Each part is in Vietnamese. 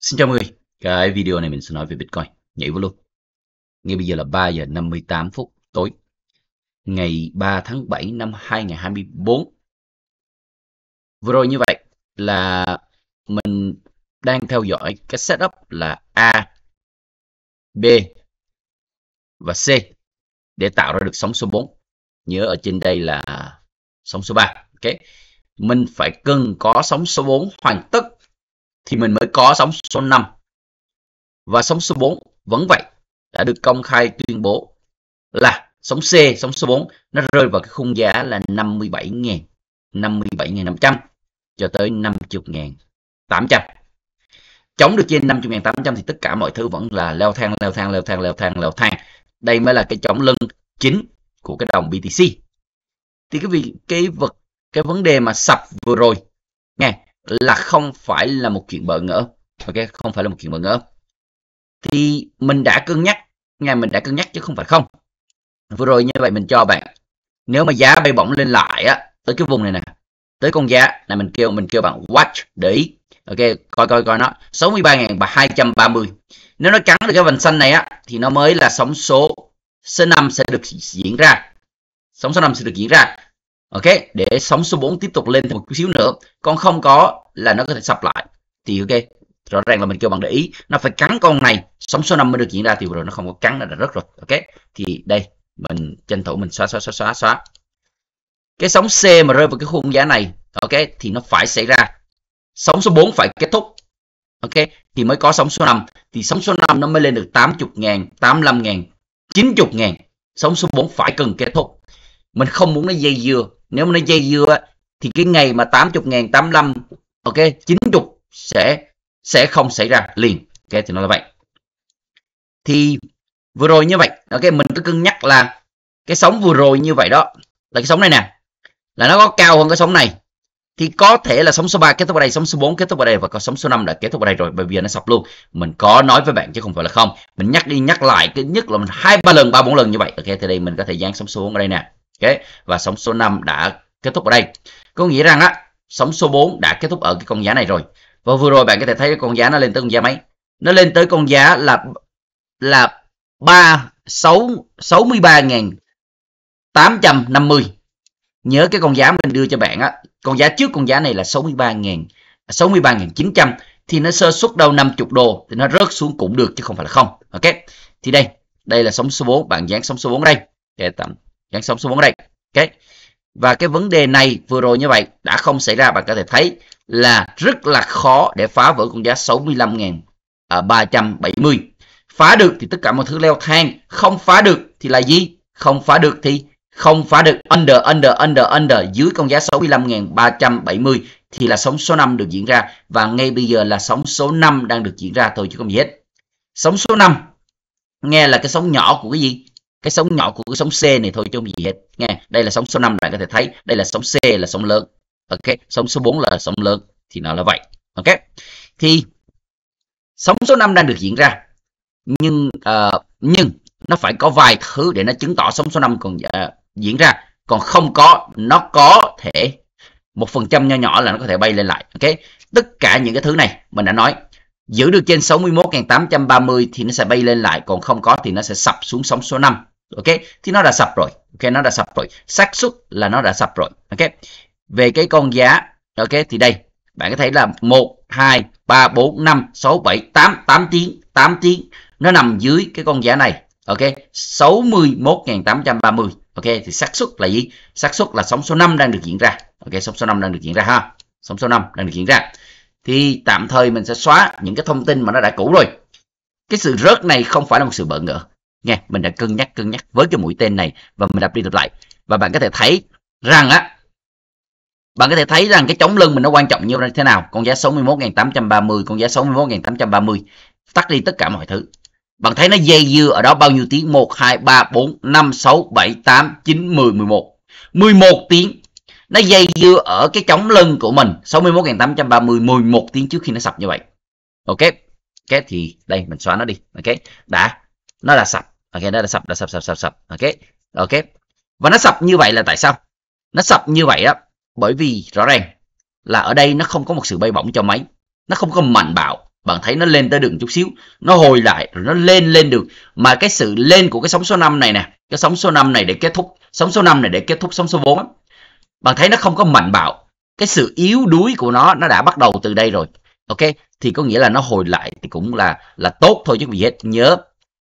Xin chào mọi người. Cái video này mình sẽ nói về Bitcoin. Nhảy vô luôn. Ngay bây giờ là 3 giờ 58 phút tối. Ngày 3 tháng 7 năm 2024. Vừa rồi như vậy là mình đang theo dõi cái setup là A, B và C để tạo ra được sóng số 4. Nhớ ở trên đây là sóng số 3. Ok. Mình phải cần có sóng số 4 hoàn tất thì mình mới có sóng số 5. Và sóng số 4 vẫn vậy, đã được công khai tuyên bố là sóng C, sóng số 4 nó rơi vào cái khung giá là 57.000, 57.500 cho tới 50.800. Chống được trên 50.800 thì tất cả mọi thứ vẫn là leo thang, leo thang, leo thang, leo thang, leo thang. Đây mới là cái chống lưng chính của cái đồng BTC. Thì cái việc cái vật cái vấn đề mà sập vừa rồi, nghe là không phải là một chuyện bỡ ngỡ ok không phải là một chuyện bỡ ngỡ thì mình đã cân nhắc ngày mình đã cân nhắc chứ không phải không vừa rồi như vậy mình cho bạn nếu mà giá bay bổng lên lại á tới cái vùng này nè tới con giá là mình kêu mình kêu bạn watch để ý ok coi coi coi nó 63.230 nếu nó cắn được cái vành xanh này á thì nó mới là sóng số số 5 sẽ được diễn ra sóng số 5 sẽ được diễn ra ok để sóng số 4 tiếp tục lên một chút xíu nữa con không có là nó có thể sập lại thì ok rõ ràng là mình kêu bạn để ý nó phải cắn con này sóng số 5 mới được diễn ra thì rồi nó không có cắn là đã rất rồi ok thì đây mình tranh thủ mình xóa xóa xóa xóa xóa cái sóng C mà rơi vào cái khung giá này ok thì nó phải xảy ra sóng số 4 phải kết thúc ok thì mới có sóng số 5 thì sóng số 5 nó mới lên được 80 ngàn 85 ngàn 90 ngàn sóng số 4 phải cần kết thúc mình không muốn nó dây dưa nếu mà nó dây dưa thì cái ngày mà 80 ngàn 85 ok 90 sẽ sẽ không xảy ra liền ok thì nó là vậy thì vừa rồi như vậy ok mình cứ cân nhắc là cái sóng vừa rồi như vậy đó là cái sóng này nè là nó có cao hơn cái sóng này thì có thể là sóng số 3 kết thúc ở đây, sóng số 4 kết thúc ở đây và có sóng số 5 đã kết thúc ở đây rồi bởi vì nó sập luôn. Mình có nói với bạn chứ không phải là không. Mình nhắc đi nhắc lại cái nhất là mình hai ba lần, ba bốn lần như vậy. Ok thì đây mình có thể dán sóng số 4 ở đây nè. Okay. Và sóng số 5 đã kết thúc ở đây. Có nghĩa rằng á, sóng số 4 đã kết thúc ở cái con giá này rồi. Và vừa rồi bạn có thể thấy cái con giá nó lên tới con giá mấy? Nó lên tới con giá là là 3 6 63.850. Nhớ cái con giá mình đưa cho bạn á, con giá trước con giá này là 63.000 63.900 thì nó sơ xuất đâu 50 đô thì nó rớt xuống cũng được chứ không phải là không. Ok. Thì đây, đây là sóng số 4, bạn dán sóng số 4 đây. Để tạm dẫn sóng số 4 ở đây ok và cái vấn đề này vừa rồi như vậy đã không xảy ra bạn có thể thấy là rất là khó để phá vỡ con giá 65.370 à, phá được thì tất cả mọi thứ leo thang không phá được thì là gì không phá được thì không phá được under under under under dưới con giá 65.370 thì là sóng số 5 được diễn ra và ngay bây giờ là sóng số 5 đang được diễn ra thôi chứ không gì hết sóng số 5 nghe là cái sóng nhỏ của cái gì cái sóng nhỏ của cái sóng C này thôi chứ không gì hết nghe đây là sóng số 5 bạn có thể thấy đây là sóng C là sóng lớn ok sóng số 4 là sóng lớn thì nó là vậy ok thì sóng số 5 đang được diễn ra nhưng uh, nhưng nó phải có vài thứ để nó chứng tỏ sóng số 5 còn uh, diễn ra còn không có nó có thể một phần trăm nho nhỏ là nó có thể bay lên lại ok tất cả những cái thứ này mình đã nói giữ được trên 61.830 thì nó sẽ bay lên lại còn không có thì nó sẽ sập xuống sóng số 5 ok thì nó đã sập rồi ok nó đã sập rồi xác suất là nó đã sập rồi ok về cái con giá ok thì đây bạn có thấy là 1 2 3 4 5 6 7 8 8 tiếng 8 tiếng nó nằm dưới cái con giá này ok 61.830 ok thì xác suất là gì xác suất là sóng số 5 đang được diễn ra ok sóng số 5 đang được diễn ra ha sóng số 5 đang được diễn ra thì tạm thời mình sẽ xóa những cái thông tin mà nó đã cũ rồi cái sự rớt này không phải là một sự bỡ ngỡ nghe mình đã cân nhắc cân nhắc với cái mũi tên này và mình đập đi đập lại và bạn có thể thấy rằng á bạn có thể thấy rằng cái chống lưng mình nó quan trọng như thế nào con giá 61.830 con giá 61.830 tắt đi tất cả mọi thứ bạn thấy nó dây dưa ở đó bao nhiêu tiếng 1 2 3 4 5 6 7 8 9 10 11 11 tiếng nó dây dưa ở cái chống lưng của mình 61.830 11 tiếng trước khi nó sập như vậy ok ok thì đây mình xóa nó đi ok đã nó là sập ok nó là sập là sập sập sập sập ok ok và nó sập như vậy là tại sao nó sập như vậy đó bởi vì rõ ràng là ở đây nó không có một sự bay bổng cho máy nó không có mạnh bạo bạn thấy nó lên tới đường chút xíu nó hồi lại rồi nó lên lên được mà cái sự lên của cái sóng số 5 này nè cái sóng số 5 này để kết thúc sóng số 5 này để kết thúc sóng số 4 á bạn thấy nó không có mạnh bạo cái sự yếu đuối của nó nó đã bắt đầu từ đây rồi ok thì có nghĩa là nó hồi lại thì cũng là là tốt thôi chứ gì hết nhớ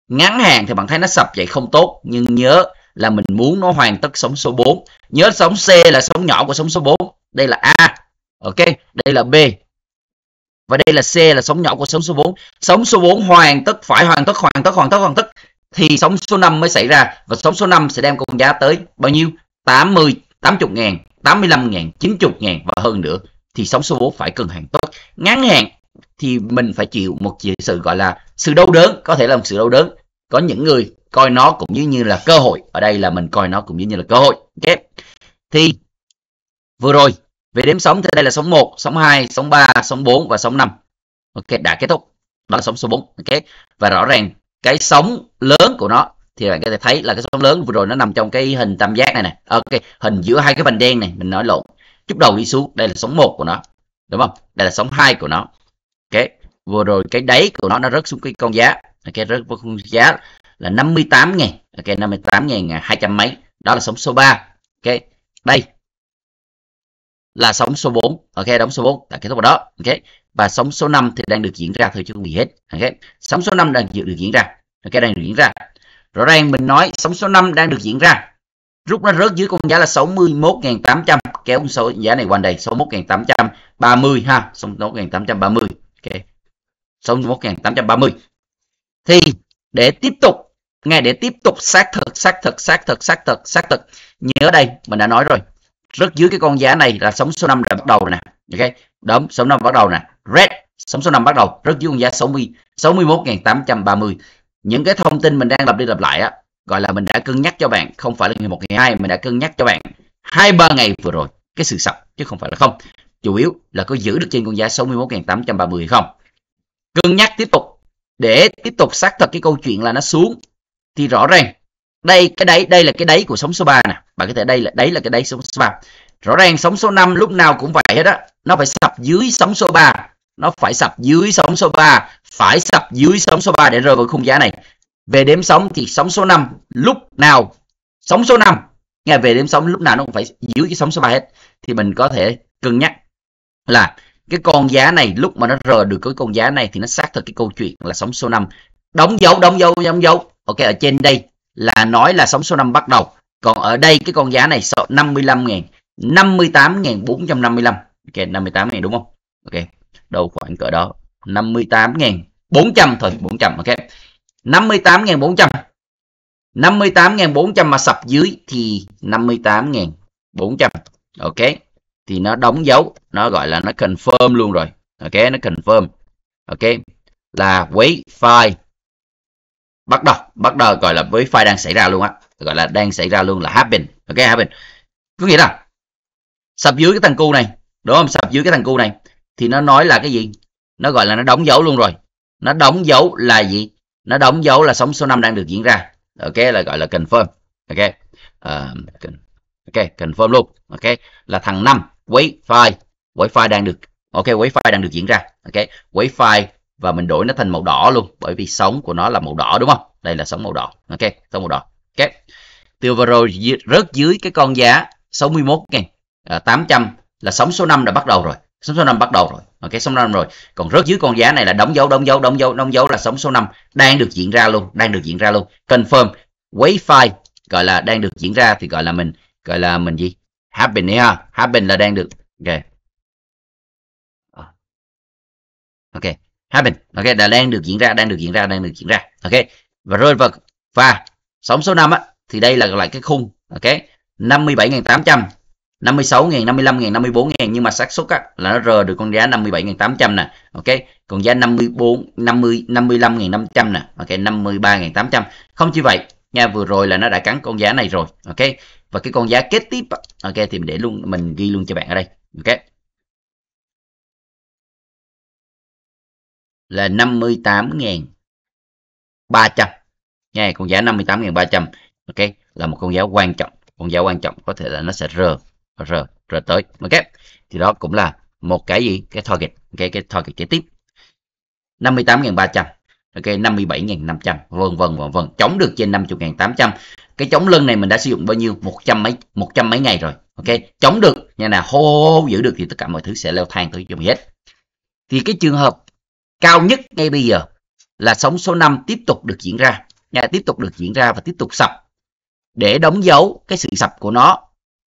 ngắn hạn thì bạn thấy nó sập vậy không tốt nhưng nhớ là mình muốn nó hoàn tất sóng số 4 nhớ sóng C là sóng nhỏ của sóng số 4 đây là A ok đây là B và đây là C là sóng nhỏ của sóng số 4 sóng số 4 hoàn tất phải hoàn tất hoàn tất hoàn tất hoàn tất thì sóng số 5 mới xảy ra và sóng số 5 sẽ đem con giá tới bao nhiêu 80 80 ngàn, 85 ngàn, 90 ngàn và hơn nữa thì sóng số 4 phải cân hàng tốt. Ngắn hạn thì mình phải chịu một sự gọi là sự đau đớn, có thể là một sự đau đớn. Có những người coi nó cũng như như là cơ hội. Ở đây là mình coi nó cũng như như là cơ hội. Okay. Thì vừa rồi về đếm sóng thì đây là sóng 1, sóng 2, sóng 3, sóng 4 và sóng 5. Ok, đã kết thúc. Đó là sóng số 4. Ok. Và rõ ràng cái sóng lớn của nó thì bạn có thể thấy là cái sóng lớn vừa rồi nó nằm trong cái hình tam giác này nè à, ok hình giữa hai cái vành đen này mình nói lộn chút đầu đi xuống đây là sóng một của nó đúng không đây là sóng hai của nó ok vừa rồi cái đáy của nó nó rớt xuống cái con giá ok rớt vào con giá là 58 ngàn ok 58 ngàn 200 mấy đó là sóng số 3 ok đây là sóng số 4 ok đóng số 4 đã kết thúc vào đó ok và sóng số 5 thì đang được diễn ra thôi chứ không gì hết ok sóng số 5 đang được diễn ra ok đang được diễn ra Rõ ràng mình nói sóng số 5 đang được diễn ra. Rút nó rớt dưới con giá là 61.800, kéo con số giá này quanh đây 61.830 ha, 61.830. Ok. 61.830. Thì để tiếp tục ngay để tiếp tục xác thực xác thực xác thực xác thực xác thực nhớ đây mình đã nói rồi rất dưới cái con giá này là sóng số 5 là bắt đầu nè ok đấm sóng năm bắt đầu nè red sóng số 5 bắt đầu rất dưới con giá 60 61.830 những cái thông tin mình đang lặp đi lặp lại á gọi là mình đã cân nhắc cho bạn không phải là ngày một ngày hai mình đã cân nhắc cho bạn hai ba ngày vừa rồi cái sự sập chứ không phải là không chủ yếu là có giữ được trên con giá 61.830 không cân nhắc tiếp tục để tiếp tục xác thật cái câu chuyện là nó xuống thì rõ ràng đây cái đáy đây là cái đáy của sóng số 3 nè bạn có thể đây là đấy là cái đáy sóng số 3 rõ ràng sóng số 5 lúc nào cũng vậy hết á nó phải sập dưới sóng số 3 nó phải sập dưới sóng số 3 phải sập dưới sóng số 3 để rơi vào khung giá này về đếm sóng thì sóng số 5 lúc nào sóng số 5 nghe về đếm sóng lúc nào nó cũng phải dưới cái sóng số 3 hết thì mình có thể cân nhắc là cái con giá này lúc mà nó rờ được cái con giá này thì nó xác thực cái câu chuyện là sóng số 5 đóng dấu đóng dấu đóng dấu ok ở trên đây là nói là sóng số 5 bắt đầu còn ở đây cái con giá này 55 ngàn 58.455 ok 58 ngàn đúng không ok đâu khoảng cỡ đó 58.400 thôi 400 ok 58.400 58.400 mà sập dưới thì 58.400 ok thì nó đóng dấu nó gọi là nó confirm luôn rồi ok nó confirm ok là quấy file bắt đầu bắt đầu gọi là với file đang xảy ra luôn á gọi là đang xảy ra luôn là happen ok happen có nghĩa là sập dưới cái thằng cu này đúng không sập dưới cái thằng cu này thì nó nói là cái gì nó gọi là nó đóng dấu luôn rồi nó đóng dấu là gì nó đóng dấu là sóng số 5 đang được diễn ra ok là gọi là confirm ok uh, ok confirm luôn ok là thằng 5 wi-fi wi-fi đang được ok wi-fi đang được diễn ra ok wi-fi và mình đổi nó thành màu đỏ luôn bởi vì sóng của nó là màu đỏ đúng không đây là sóng màu đỏ ok sóng màu đỏ ok từ vừa rồi rớt dưới cái con giá 61 ngàn à, ờ, 800 là sóng số 5 đã bắt đầu rồi sóng số 5 bắt đầu rồi ok sóng 5 rồi còn rớt dưới con giá này là đóng dấu đóng dấu đóng dấu đóng dấu là sóng số 5 đang được diễn ra luôn đang được diễn ra luôn confirm wave 5 gọi là đang được diễn ra thì gọi là mình gọi là mình gì happen ha happen là đang được ok ờ. ok happen ok là đang được diễn ra đang được diễn ra đang được diễn ra ok và rơi vào và sóng số 5 á thì đây là lại cái khung ok 57.800 56.000, 55.000, 54.000 nhưng mà xác suất á, là nó rờ được con giá 57.800 nè. Ok, còn giá 54 50 55.500 nè. Ok, 53.800. Không chỉ vậy, nha vừa rồi là nó đã cắn con giá này rồi. Ok. Và cái con giá kế tiếp ok thì mình để luôn mình ghi luôn cho bạn ở đây. Ok. Là 58.300. Nha, con giá 58.300. Ok, là một con giá quan trọng con giá quan trọng có thể là nó sẽ rờ r rồi tới ok thì đó cũng là một cái gì cái target cái cái target kế tiếp 58.300 ok 57.500 vân vân vân vân chống được trên 50.800 cái chống lưng này mình đã sử dụng bao nhiêu 100 mấy 100 mấy ngày rồi ok chống được nha nào hô, giữ được thì tất cả mọi thứ sẽ leo thang tới cho mình hết thì cái trường hợp cao nhất ngay bây giờ là sóng số 5 tiếp tục được diễn ra nha tiếp tục được diễn ra và tiếp tục sập để đóng dấu cái sự sập của nó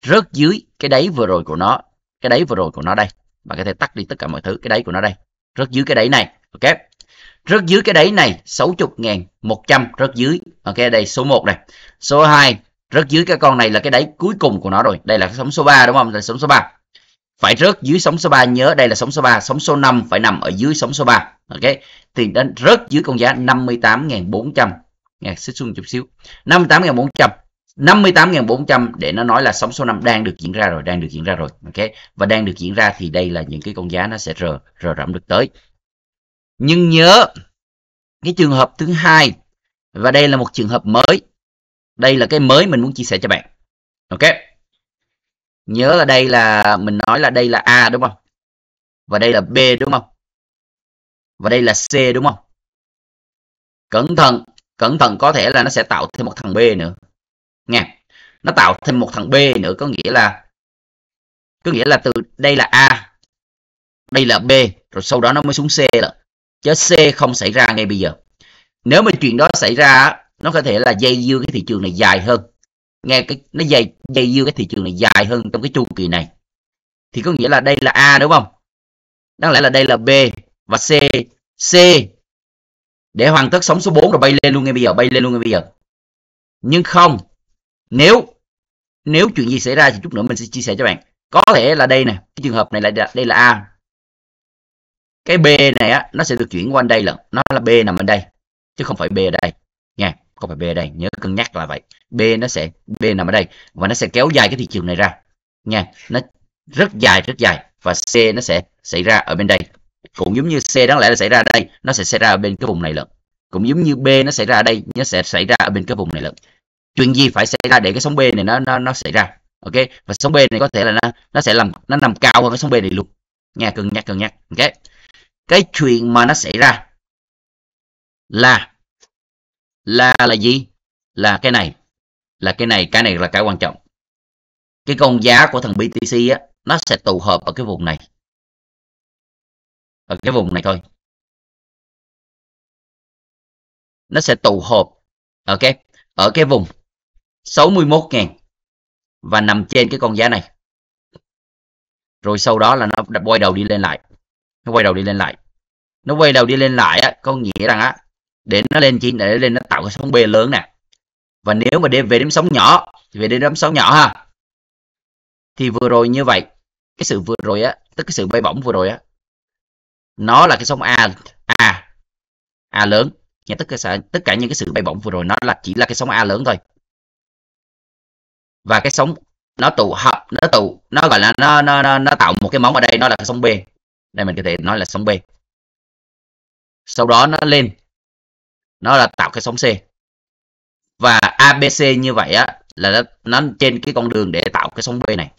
rớt dưới cái đáy vừa rồi của nó cái đáy vừa rồi của nó đây bạn có thể tắt đi tất cả mọi thứ cái đáy của nó đây rớt dưới cái đáy này ok rớt dưới cái đáy này 60.000 100 rớt dưới ok đây số 1 này số 2 rớt dưới cái con này là cái đáy cuối cùng của nó rồi đây là sóng số 3 đúng không là sóng số 3 phải rớt dưới sóng số 3 nhớ đây là sóng số 3 sóng số 5 phải nằm ở dưới sóng số 3 ok thì đến rớt dưới con giá 58.400 nghe, xích xuống chút xíu 58.400 58.400 để nó nói là sóng số 5 đang được diễn ra rồi, đang được diễn ra rồi. ok Và đang được diễn ra thì đây là những cái con giá nó sẽ rờ, rờ rẫm được tới. Nhưng nhớ cái trường hợp thứ hai và đây là một trường hợp mới. Đây là cái mới mình muốn chia sẻ cho bạn. Ok. Nhớ là đây là mình nói là đây là A đúng không? Và đây là B đúng không? Và đây là C đúng không? Cẩn thận, cẩn thận có thể là nó sẽ tạo thêm một thằng B nữa nha nó tạo thêm một thằng b nữa có nghĩa là có nghĩa là từ đây là a đây là b rồi sau đó nó mới xuống c là chứ c không xảy ra ngay bây giờ nếu mà chuyện đó xảy ra nó có thể là dây dưa cái thị trường này dài hơn nghe cái nó dày dây dưa cái thị trường này dài hơn trong cái chu kỳ này thì có nghĩa là đây là a đúng không đáng lẽ là đây là b và c c để hoàn tất sóng số 4 rồi bay lên luôn ngay bây giờ bay lên luôn ngay bây giờ nhưng không nếu nếu chuyện gì xảy ra thì chút nữa mình sẽ chia sẻ cho bạn có thể là đây nè cái trường hợp này là đây là a cái b này á nó sẽ được chuyển qua đây lần nó là b nằm bên đây chứ không phải b ở đây nha không phải b ở đây nhớ cân nhắc là vậy b nó sẽ b nằm ở đây và nó sẽ kéo dài cái thị trường này ra nha nó rất dài rất dài và c nó sẽ xảy ra ở bên đây cũng giống như c đáng lẽ là xảy ra ở đây nó sẽ xảy ra ở bên cái vùng này lần cũng giống như b nó xảy ra ở đây nó sẽ xảy ra ở bên cái vùng này lần chuyện gì phải xảy ra để cái sóng B này nó nó nó xảy ra ok và sóng B này có thể là nó, nó sẽ làm nó nằm cao hơn cái sóng B này luôn nghe cân nhắc cân nhắc ok cái chuyện mà nó xảy ra là là là gì là cái này là cái này cái này là cái quan trọng cái con giá của thằng BTC á nó sẽ tụ hợp ở cái vùng này ở cái vùng này thôi nó sẽ tụ hợp ok ở cái vùng 61.000 và nằm trên cái con giá này rồi sau đó là nó quay đầu đi lên lại nó quay đầu đi lên lại nó quay đầu đi lên lại á, có nghĩa rằng á để nó lên chỉ để lên nó tạo cái sóng B lớn nè và nếu mà để về đến sóng nhỏ thì về đến đếm sóng nhỏ ha thì vừa rồi như vậy cái sự vừa rồi á tức cái sự bay bổng vừa rồi á nó là cái sóng A A A lớn nhà tất cả tất cả những cái sự bay bổng vừa rồi nó là chỉ là cái sóng A lớn thôi và cái sóng nó tụ hợp nó tụ nó gọi là nó nó nó, nó tạo một cái móng ở đây nó là sóng b đây mình có thể nói là sóng b sau đó nó lên nó là tạo cái sóng c và abc như vậy á là nó, nó trên cái con đường để tạo cái sóng b này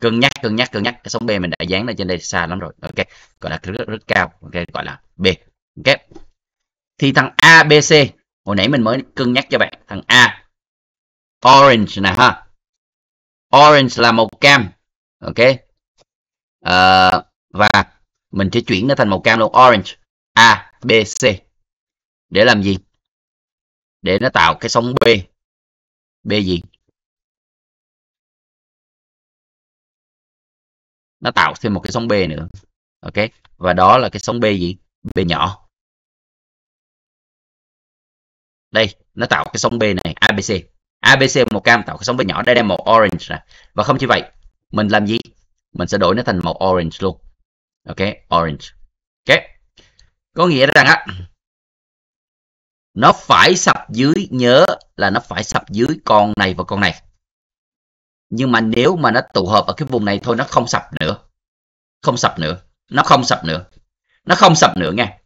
cân nhắc cân nhắc cân nhắc cái sóng b mình đã dán lên trên đây xa lắm rồi ok gọi là rất rất cao ok gọi là b ok thì thằng abc hồi nãy mình mới cân nhắc cho bạn thằng a orange nè ha orange là màu cam ok uh, và mình sẽ chuyển nó thành màu cam luôn orange a b c để làm gì để nó tạo cái sóng b b gì nó tạo thêm một cái sóng b nữa ok và đó là cái sóng b gì b nhỏ đây nó tạo cái sóng b này abc ABC màu cam tạo cái sóng với nhỏ đây đây màu orange này và không chỉ vậy mình làm gì mình sẽ đổi nó thành màu orange luôn ok orange ok có nghĩa rằng á nó phải sập dưới nhớ là nó phải sập dưới con này và con này nhưng mà nếu mà nó tụ hợp ở cái vùng này thôi nó không sập nữa không sập nữa nó không sập nữa nó không sập nữa nha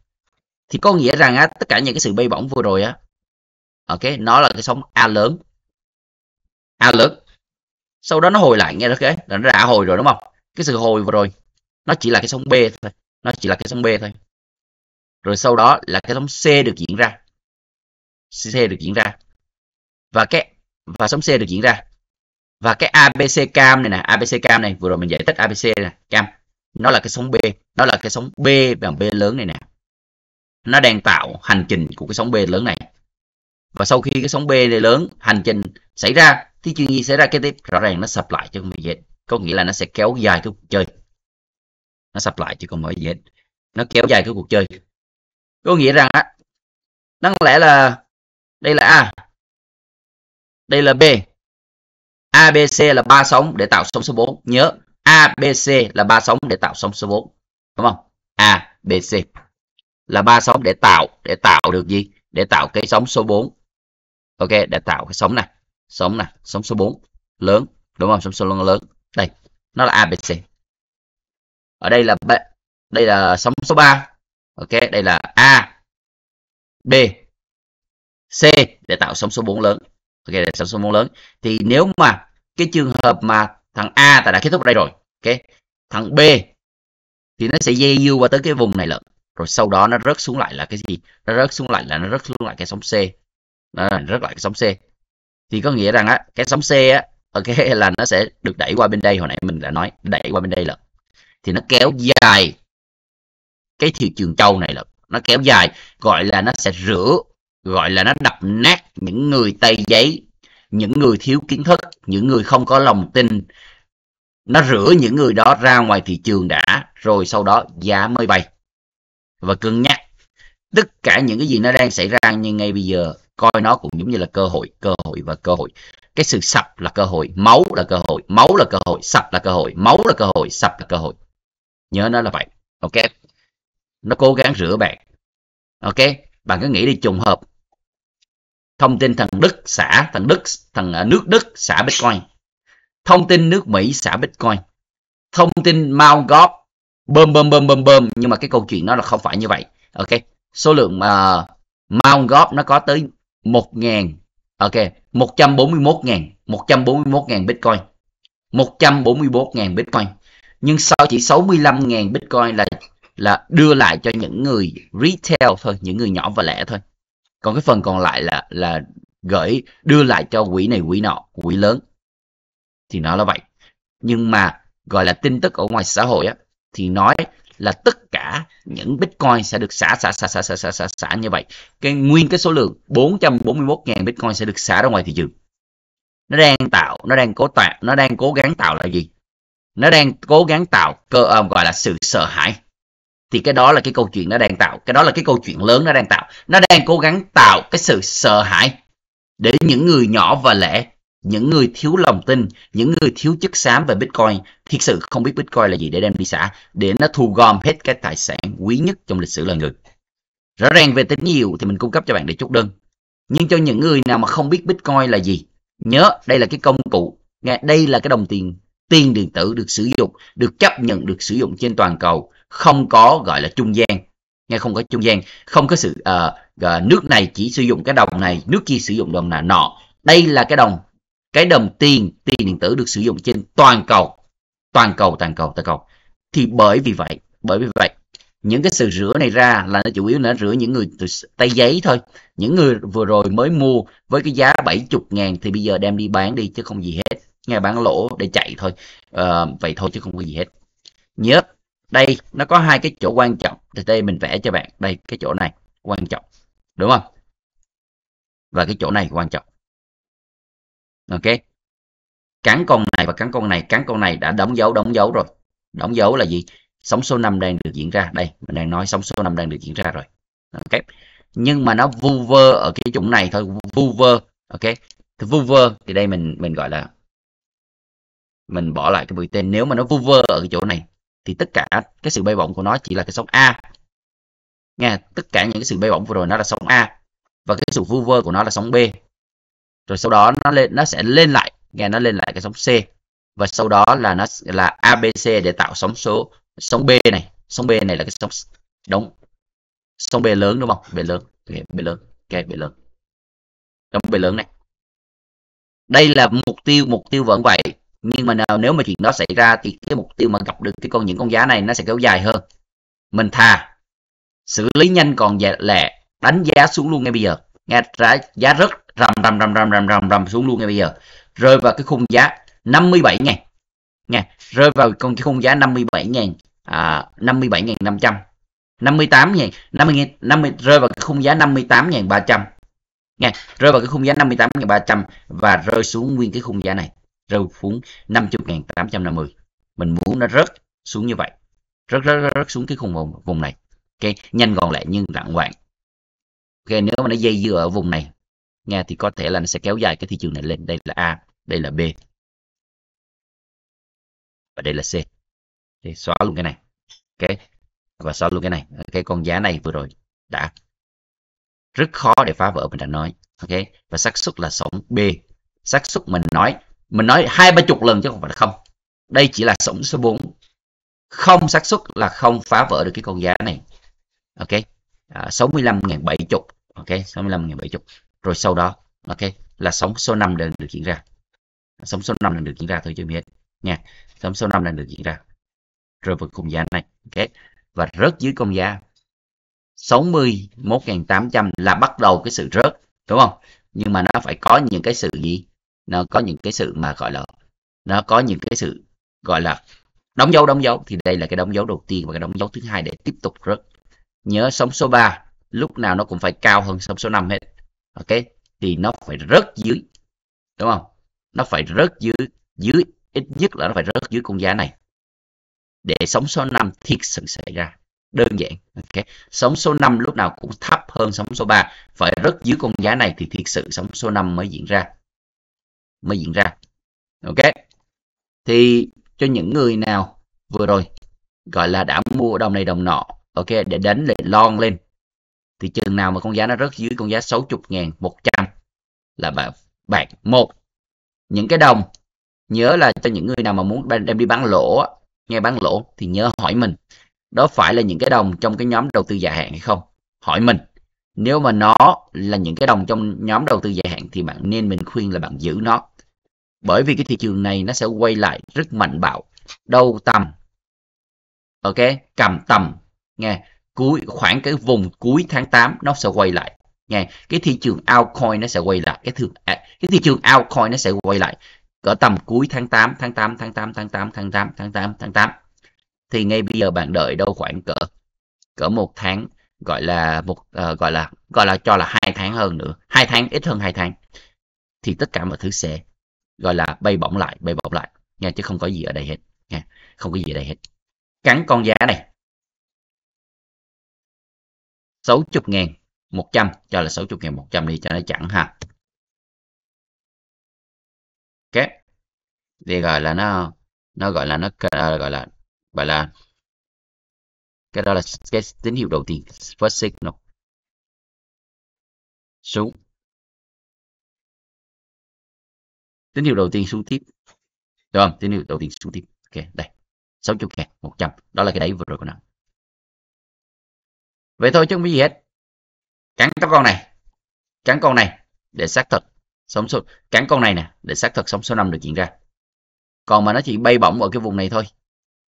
thì có nghĩa rằng á tất cả những cái sự bay bổng vừa rồi á ok nó là cái sóng a lớn alert sau đó nó hồi lại nghe được cái là nó đã hồi rồi đúng không cái sự hồi vừa rồi nó chỉ là cái sóng b thôi nó chỉ là cái sóng b thôi rồi sau đó là cái sóng c được diễn ra c được diễn ra và cái và sóng c được diễn ra và cái abc cam này nè abc cam này vừa rồi mình giải thích abc này cam nó là cái sóng b nó là cái sóng b bằng b lớn này nè nó đang tạo hành trình của cái sóng b lớn này và sau khi cái sóng b này lớn hành trình xảy ra thì chuyện gì xảy ra kế tiếp rõ ràng nó sập lại chứ không phải dệt có nghĩa là nó sẽ kéo dài cái cuộc chơi nó sập lại chứ không phải dệt nó kéo dài cái cuộc chơi có nghĩa rằng á đáng lẽ là đây là a đây là b a b c là ba sóng để tạo sóng số 4 nhớ a b c là ba sóng để tạo sóng số 4 đúng không a b c là ba sóng để tạo để tạo được gì để tạo cái sóng số 4 ok để tạo cái sóng này sóng này sóng số 4 lớn đúng không sóng số lớn đây nó là abc ở đây là B, đây là sóng số 3 ok đây là a b c để tạo sóng số 4 lớn ok để sóng số 4 lớn thì nếu mà cái trường hợp mà thằng a ta đã kết thúc ở đây rồi ok thằng b thì nó sẽ dây dư qua tới cái vùng này lận rồi sau đó nó rớt xuống lại là cái gì nó rớt xuống lại là nó rớt xuống lại cái sóng c nó rớt lại cái sóng c thì có nghĩa rằng á cái sóng C á ok là nó sẽ được đẩy qua bên đây hồi nãy mình đã nói đẩy qua bên đây là thì nó kéo dài cái thị trường châu này là nó kéo dài gọi là nó sẽ rửa gọi là nó đập nát những người tay giấy những người thiếu kiến thức những người không có lòng tin nó rửa những người đó ra ngoài thị trường đã rồi sau đó giá mới bay và cân nhắc tất cả những cái gì nó đang xảy ra như ngay bây giờ coi nó cũng giống như là cơ hội cơ hội và cơ hội cái sự sập là cơ hội máu là cơ hội máu là cơ hội sập là cơ hội máu là cơ hội sập là cơ hội nhớ nó là vậy ok nó cố gắng rửa bạn ok bạn cứ nghĩ đi trùng hợp thông tin thằng đức xả thằng đức thằng à, nước đức xả bitcoin thông tin nước mỹ xả bitcoin thông tin mount góp bơm bơm bơm bơm bơm nhưng mà cái câu chuyện nó là không phải như vậy ok số lượng mà uh, mount gob nó có tới 1.000 ok 141.000 141.000 Bitcoin 141.000 Bitcoin nhưng sau chỉ 65.000 Bitcoin là là đưa lại cho những người retail thôi những người nhỏ và lẻ thôi còn cái phần còn lại là là gửi đưa lại cho quỹ này quỹ nọ quỹ lớn thì nó là vậy nhưng mà gọi là tin tức ở ngoài xã hội á thì nói là tất cả những Bitcoin sẽ được xả xả xả xả xả xả xả, xả như vậy. Cái nguyên cái số lượng 441.000 Bitcoin sẽ được xả ra ngoài thị trường. Nó đang tạo, nó đang cố tạo, nó đang cố gắng tạo là gì? Nó đang cố gắng tạo cơ um, gọi là sự sợ hãi. Thì cái đó là cái câu chuyện nó đang tạo, cái đó là cái câu chuyện lớn nó đang tạo. Nó đang cố gắng tạo cái sự sợ hãi để những người nhỏ và lẻ những người thiếu lòng tin những người thiếu chất xám về bitcoin thiệt sự không biết bitcoin là gì để đem đi xả để nó thu gom hết cái tài sản quý nhất trong lịch sử loài người rõ ràng về tín hiệu thì mình cung cấp cho bạn để chốt đơn nhưng cho những người nào mà không biết bitcoin là gì nhớ đây là cái công cụ nghe đây là cái đồng tiền tiền điện tử được sử dụng được chấp nhận được sử dụng trên toàn cầu không có gọi là trung gian nghe không có trung gian không có sự uh, nước này chỉ sử dụng cái đồng này nước kia sử dụng đồng nào nọ đây là cái đồng cái đồng tiền tiền điện tử được sử dụng trên toàn cầu toàn cầu toàn cầu toàn cầu thì bởi vì vậy bởi vì vậy những cái sự rửa này ra là nó chủ yếu là rửa những người tay giấy thôi những người vừa rồi mới mua với cái giá 70 ngàn thì bây giờ đem đi bán đi chứ không gì hết nghe bán lỗ để chạy thôi à, vậy thôi chứ không có gì hết nhớ đây nó có hai cái chỗ quan trọng thì đây mình vẽ cho bạn đây cái chỗ này quan trọng đúng không và cái chỗ này quan trọng ok cắn con này và cắn con này cắn con này đã đóng dấu đóng dấu rồi đóng dấu là gì sóng số 5 đang được diễn ra đây mình đang nói sóng số 5 đang được diễn ra rồi ok nhưng mà nó vu vơ ở cái chủng này thôi vu vơ ok thì vu vơ thì đây mình mình gọi là mình bỏ lại cái mũi tên nếu mà nó vu vơ ở cái chỗ này thì tất cả cái sự bay bổng của nó chỉ là cái sóng a nha tất cả những cái sự bay bổng vừa rồi nó là sóng a và cái sự vu vơ của nó là sóng b rồi sau đó nó lên nó sẽ lên lại nghe nó lên lại cái sóng C và sau đó là nó là ABC để tạo sóng số sóng B này sóng B này là cái sóng đóng sóng B lớn đúng không B lớn okay, B lớn ok B lớn đóng B lớn này đây là mục tiêu mục tiêu vẫn vậy nhưng mà nào, nếu mà chuyện đó xảy ra thì cái mục tiêu mà gặp được cái con những con giá này nó sẽ kéo dài hơn mình thà xử lý nhanh còn lẹ đánh giá xuống luôn ngay bây giờ nghe giá rất rầm rầm rầm rầm rầm rầm rầm xuống luôn ngay bây giờ rơi vào cái khung giá 57 ngàn nha rơi vào con cái khung giá 57 ngàn à, 57 ngàn 500 58 ngàn 50, 50 rơi vào cái khung giá 58 ngàn 300 nha rơi vào cái khung giá 58 ngàn 300 và rơi xuống nguyên cái khung giá này rơi xuống 50 ngàn 850 mình muốn nó rớt xuống như vậy rớt rớt rớt, xuống cái khung vùng vùng này ok nhanh gọn lẹ nhưng lặng quạng ok nếu mà nó dây dưa ở vùng này nghe thì có thể là nó sẽ kéo dài cái thị trường này lên đây là A đây là B và đây là C thì xóa luôn cái này ok và xóa luôn cái này cái con giá này vừa rồi đã rất khó để phá vỡ mình đã nói ok và xác suất là sóng B xác suất mình nói mình nói hai ba chục lần chứ không phải là không đây chỉ là sóng số 4 không xác suất là không phá vỡ được cái con giá này ok à, sáu mươi à, bảy chục ok sáu mươi lăm bảy chục rồi sau đó ok là sóng số 5 lần được diễn ra sóng số 5 lần được diễn ra thôi chưa hết nha sóng số 5 lần được diễn ra rồi vượt khung giá này ok và rớt dưới công giá 61.800 là bắt đầu cái sự rớt đúng không nhưng mà nó phải có những cái sự gì nó có những cái sự mà gọi là nó có những cái sự gọi là đóng dấu đóng dấu thì đây là cái đóng dấu đầu tiên và cái đóng dấu thứ hai để tiếp tục rớt nhớ sóng số 3 lúc nào nó cũng phải cao hơn sóng số 5 hết ok thì nó phải rớt dưới đúng không nó phải rớt dưới dưới ít nhất là nó phải rớt dưới con giá này để sóng số 5 thiệt sự xảy ra đơn giản ok sóng số 5 lúc nào cũng thấp hơn sóng số 3 phải rớt dưới con giá này thì thiệt sự sóng số 5 mới diễn ra mới diễn ra ok thì cho những người nào vừa rồi gọi là đã mua đồng này đồng nọ ok để đánh lệnh lon lên thì chừng nào mà con giá nó rớt dưới con giá 60 ngàn 100 là bạn bạn một những cái đồng nhớ là cho những người nào mà muốn đem đi bán lỗ nghe bán lỗ thì nhớ hỏi mình đó phải là những cái đồng trong cái nhóm đầu tư dài hạn hay không hỏi mình nếu mà nó là những cái đồng trong nhóm đầu tư dài hạn thì bạn nên mình khuyên là bạn giữ nó bởi vì cái thị trường này nó sẽ quay lại rất mạnh bạo đâu tầm ok cầm tầm nghe cuối khoảng cái vùng cuối tháng 8 nó sẽ quay lại nghe cái thị trường altcoin nó sẽ quay lại cái thường à, cái thị trường altcoin nó sẽ quay lại ở tầm cuối tháng 8 tháng 8 tháng 8 tháng 8 tháng 8 tháng 8 tháng 8 thì ngay bây giờ bạn đợi đâu khoảng cỡ cỡ một tháng gọi là một uh, gọi là gọi là cho là hai tháng hơn nữa hai tháng ít hơn hai tháng thì tất cả mọi thứ sẽ gọi là bay bổng lại bay bổng lại nha chứ không có gì ở đây hết nha không có gì ở đây hết cắn con giá này 60 ngàn 100 cho là 60 ngàn 100 đi cho nó chẳng ha ok thì gọi là nó nó gọi là nó à, gọi là gọi là cái đó là cái tín hiệu đầu tiên first signal xuống tín hiệu đầu tiên xuống tiếp được không tín hiệu đầu tiên xuống tiếp ok đây 60 ngàn 100 đó là cái đáy vừa rồi của nó vậy thôi chứ không biết gì hết cắn tóc con này cắn con này để xác thực sống số cắn con này nè để xác thực sống số năm được diễn ra còn mà nó chỉ bay bổng ở cái vùng này thôi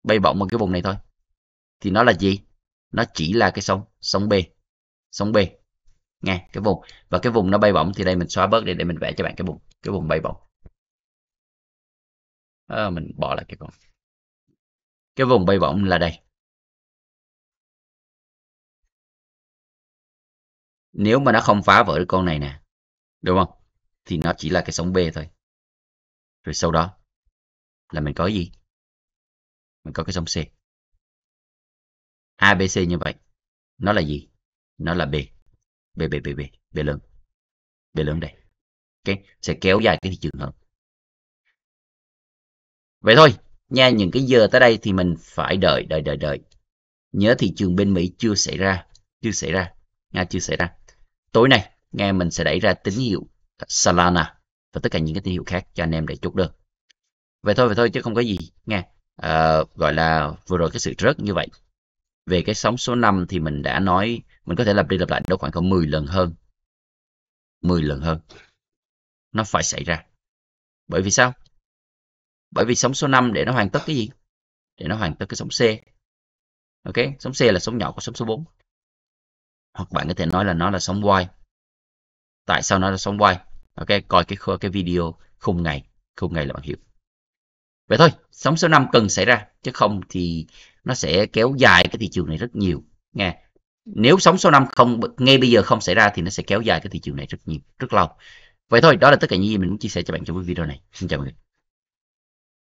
bay bổng ở cái vùng này thôi thì nó là gì nó chỉ là cái sóng sóng b sóng b nghe cái vùng và cái vùng nó bay bổng thì đây mình xóa bớt đi để mình vẽ cho bạn cái vùng cái vùng bay bổng à, mình bỏ lại cái con cái vùng bay bổng là đây nếu mà nó không phá vỡ được con này nè đúng không thì nó chỉ là cái sóng b thôi rồi sau đó là mình có gì mình có cái sóng c abc như vậy nó là gì nó là b b b b b b lớn b lớn đây ok sẽ kéo dài cái thị trường hơn vậy thôi nha những cái giờ tới đây thì mình phải đợi đợi đợi đợi nhớ thị trường bên mỹ chưa xảy ra chưa xảy ra nha chưa xảy ra tối nay nghe mình sẽ đẩy ra tín hiệu Solana và tất cả những cái tín hiệu khác cho anh em để chốt đơn vậy thôi vậy thôi chứ không có gì nghe à, gọi là vừa rồi cái sự rớt như vậy về cái sóng số 5 thì mình đã nói mình có thể lặp đi lặp lại đâu khoảng khoảng 10 lần hơn 10 lần hơn nó phải xảy ra bởi vì sao bởi vì sóng số 5 để nó hoàn tất cái gì để nó hoàn tất cái sóng C ok sóng C là sóng nhỏ của sóng số 4 hoặc bạn có thể nói là nó là sóng Y tại sao nó là sóng Y ok coi cái cái video khung ngày khung ngày là bạn hiểu vậy thôi sóng số 5 cần xảy ra chứ không thì nó sẽ kéo dài cái thị trường này rất nhiều nghe nếu sóng số 5 không ngay bây giờ không xảy ra thì nó sẽ kéo dài cái thị trường này rất nhiều rất lâu vậy thôi đó là tất cả những gì mình muốn chia sẻ cho bạn trong cái video này xin chào mọi người